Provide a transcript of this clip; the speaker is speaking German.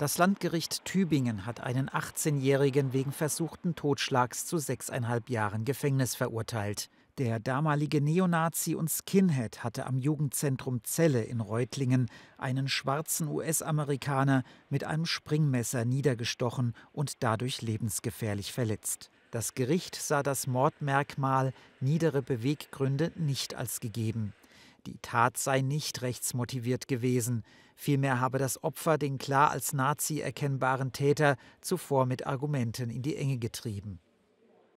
Das Landgericht Tübingen hat einen 18-Jährigen wegen versuchten Totschlags zu sechseinhalb Jahren Gefängnis verurteilt. Der damalige Neonazi und Skinhead hatte am Jugendzentrum Celle in Reutlingen einen schwarzen US-Amerikaner mit einem Springmesser niedergestochen und dadurch lebensgefährlich verletzt. Das Gericht sah das Mordmerkmal niedere Beweggründe nicht als gegeben. Die Tat sei nicht rechtsmotiviert gewesen, vielmehr habe das Opfer den klar als Nazi erkennbaren Täter zuvor mit Argumenten in die Enge getrieben